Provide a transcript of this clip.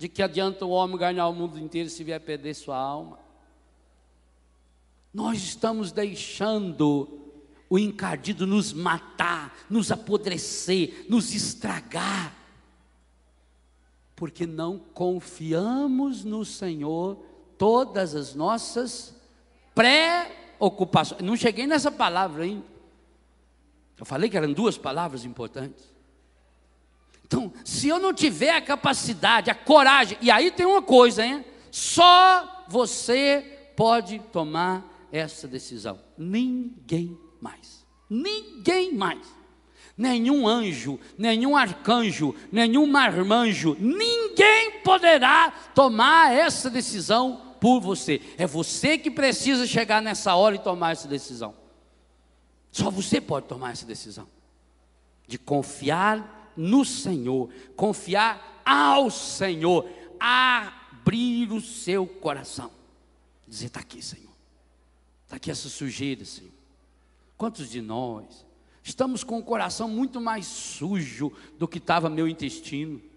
de que adianta o homem ganhar o mundo inteiro se vier perder sua alma. Nós estamos deixando o encardido nos matar, nos apodrecer, nos estragar, porque não confiamos no Senhor todas as nossas preocupações. Não cheguei nessa palavra ainda. Eu falei que eram duas palavras importantes. Então, se eu não tiver a capacidade, a coragem, e aí tem uma coisa, hein? Só você pode tomar essa decisão. Ninguém mais. Ninguém mais. Nenhum anjo, nenhum arcanjo, nenhum marmanjo, ninguém poderá tomar essa decisão por você. É você que precisa chegar nessa hora e tomar essa decisão. Só você pode tomar essa decisão de confiar no Senhor, confiar ao Senhor, abrir o seu coração. Dizer: está aqui, Senhor, está aqui essa sujeira, Senhor. Quantos de nós estamos com o coração muito mais sujo do que estava meu intestino?